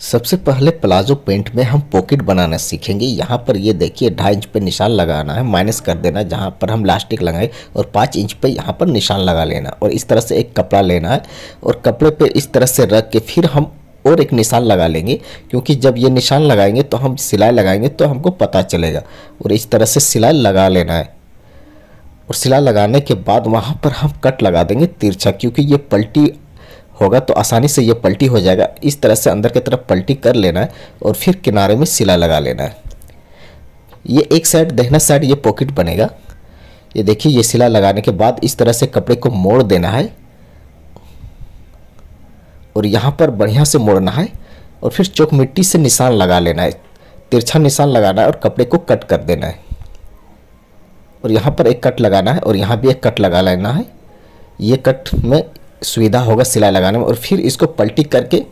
सबसे पहले palazzo paint में हम पॉकेट बनाना सीखेंगे यहाँ पर ये देखिए ढाई इंच पे निशान लगाना है माइनस कर देना जहाँ पर हम लास्टिक लगाए और पाँच इंच पे यहाँ पर निशान लगा लेना और इस तरह से एक कपड़ा लेना है और कपड़े पे इस तरह से रख के फिर हम और एक निशान लगा लेंगे क्योंकि जब ये निशान लगाएंगे तो हम सिलाई लगाएंगे तो हमको पता चलेगा और इस तरह से सिलाई लगा लेना है और सिलाई लगाने के बाद वहाँ पर हम कट लगा देंगे तिरछा क्योंकि ये पलटी होगा तो आसानी से ये पलटी हो जाएगा इस तरह से अंदर की तरफ पलटी कर लेना है और फिर किनारे में सिला लगा लेना है ये एक साइड दहना साइड ये पॉकेट बनेगा ये देखिए ये सिला लगाने के बाद इस तरह से कपड़े को मोड़ देना है और यहाँ पर बढ़िया से मोड़ना है और फिर चौक मिट्टी से निशान लगा लेना है तिरछा निशान लगाना है और कपड़े को कट कर देना है और यहाँ पर एक कट लगाना है और यहाँ भी एक कट लगा लेना है ये कट में सुविधा होगा सिलाई लगाने में और फिर इसको पलटी करके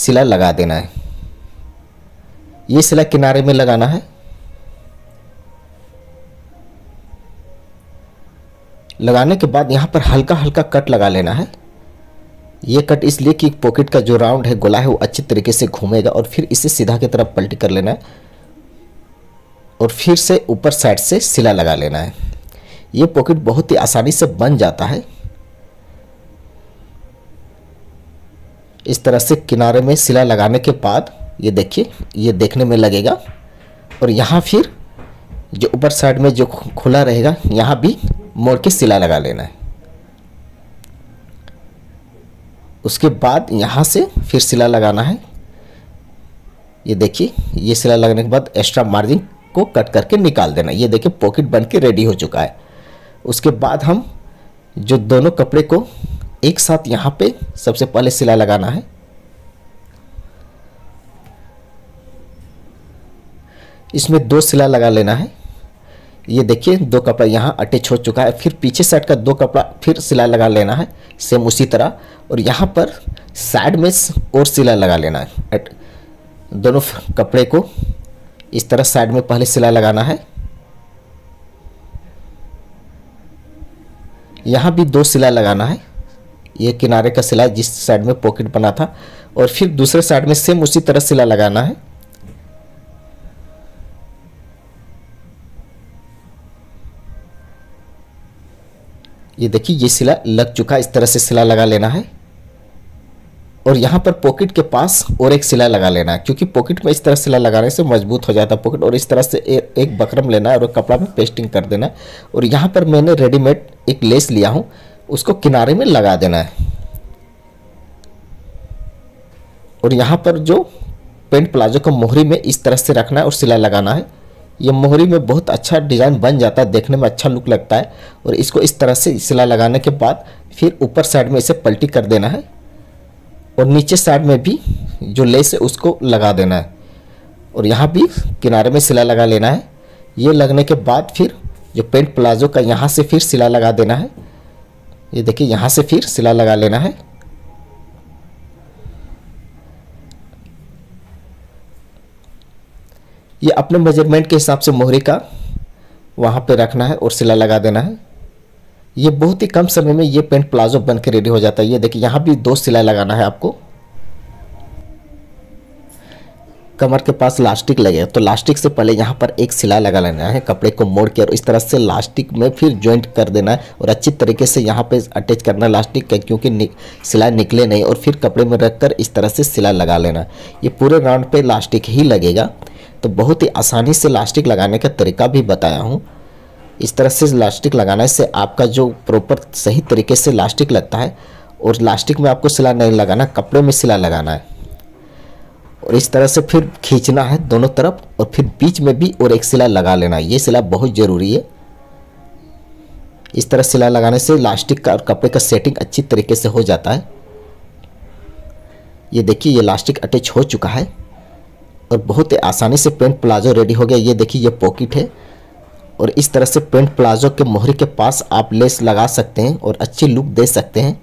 सिलाई लगा देना है ये सिलाई किनारे में लगाना है लगाने के बाद यहाँ पर हल्का हल्का कट लगा लेना है ये कट इसलिए कि पॉकेट का जो राउंड है गोला है वो अच्छे तरीके से घूमेगा और फिर इसे सीधा की तरफ पलटी कर लेना है और फिर से ऊपर साइड से सिला लगा लेना है ये पॉकेट बहुत ही आसानी से बन जाता है इस तरह से किनारे में सिला लगाने के बाद ये देखिए ये देखने में लगेगा और यहाँ फिर जो ऊपर साइड में जो खुला रहेगा यहाँ भी मोड़ के सिला लगा लेना है उसके बाद यहाँ से फिर सिला लगाना है ये देखिए ये सिला लगाने के बाद एक्स्ट्रा मार्जिन को कट करके निकाल देना ये देखिए पॉकेट बन के रेडी हो चुका है उसके बाद हम जो दोनों कपड़े को एक साथ यहाँ पे सबसे पहले सिलाई लगाना है इसमें दो सिलाई लगा लेना है ये देखिए दो कपड़ा यहाँ अटैच हो चुका है फिर पीछे साइड का दो कपड़ा फिर सिलाई लगा लेना है सेम उसी तरह और यहाँ पर साइड में और सिलाई लगा लेना है दोनों कपड़े को इस तरह साइड में पहले सिलाई लगाना है यहाँ भी दो सिलाई लगाना है ये किनारे का सिला जिस साइड में पॉकेट बना था और फिर दूसरे साइड में सेम उसी तरह सिला लगाना है ये देखिए ये सिला लग चुका इस तरह से सिला लगा लेना है और यहाँ पर पॉकेट के पास और एक सिला लगा लेना है क्योंकि पॉकेट में इस तरह सिला लगाने से मजबूत हो जाता है पॉकेट और इस तरह से ए, एक बकरम लेना है और कपड़ा में पेस्टिंग कर देना और यहाँ पर मैंने रेडीमेड एक लेस लिया हूँ उसको किनारे में लगा देना है और यहाँ पर जो पेंट प्लाजो को मोहरी में इस तरह से रखना है और सिलाई लगाना है ये मोहरी में बहुत अच्छा डिज़ाइन बन जाता है देखने में अच्छा लुक लगता है और इसको इस तरह से सिलाई लगाने के बाद फिर ऊपर साइड में इसे पलटी कर देना है और नीचे साइड में भी जो लेस है उसको लगा देना है और यहाँ भी किनारे में सिलाई लगा लेना है ये लगने के बाद फिर जो पेंट प्लाजो का यहाँ से फिर सिलाई लगा देना है ये देखिए यहाँ से फिर सिला लगा लेना है ये अपने मेजरमेंट के हिसाब से मोहरे का वहाँ पे रखना है और सिला लगा देना है ये बहुत ही कम समय में ये पेंट प्लाजो बन के रेडी हो जाता है ये देखिए यहाँ भी दो सिलाई लगाना है आपको कमर के पास लास्टिक लगे तो लास्टिक से पहले यहाँ पर एक सिलाई लगा लेना है कपड़े को मोड़ के और इस तरह से लास्टिक में फिर ज्वाइंट कर देना है और अच्छी तरीके से यहाँ पे अटैच करना है लास्टिक का क्योंकि सिलाई निकले नहीं और फिर कपड़े में रख कर इस तरह से सिलाई लगा लेना ये पूरे राउंड पर लास्टिक ही लगेगा तो बहुत ही आसानी से लास्टिक लगाने का तरीका भी बताया हूँ इस तरह से लास्टिक लगाने से आपका जो प्रॉपर सही तरीके से लास्टिक लगता है और लास्टिक में आपको सिला नहीं लगाना कपड़े में सिला लगाना है और इस तरह से फिर खींचना है दोनों तरफ और फिर बीच में भी और एक सिला लगा लेना ये सिला बहुत ज़रूरी है इस तरह सिला लगाने से लास्टिक का और कपड़े का सेटिंग अच्छी तरीके से हो जाता है ये देखिए ये लास्टिक अटैच हो चुका है और बहुत ही आसानी से पेंट प्लाजो रेडी हो गया ये देखिए ये पॉकेट है और इस तरह से पेंट प्लाजो के मोहरी के पास आप लेस लगा सकते हैं और अच्छी लुक दे सकते हैं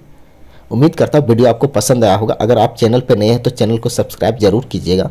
उम्मीद करता हूँ वीडियो आपको पसंद आया होगा अगर आप चैनल पर नए हैं तो चैनल को सब्सक्राइब जरूर कीजिएगा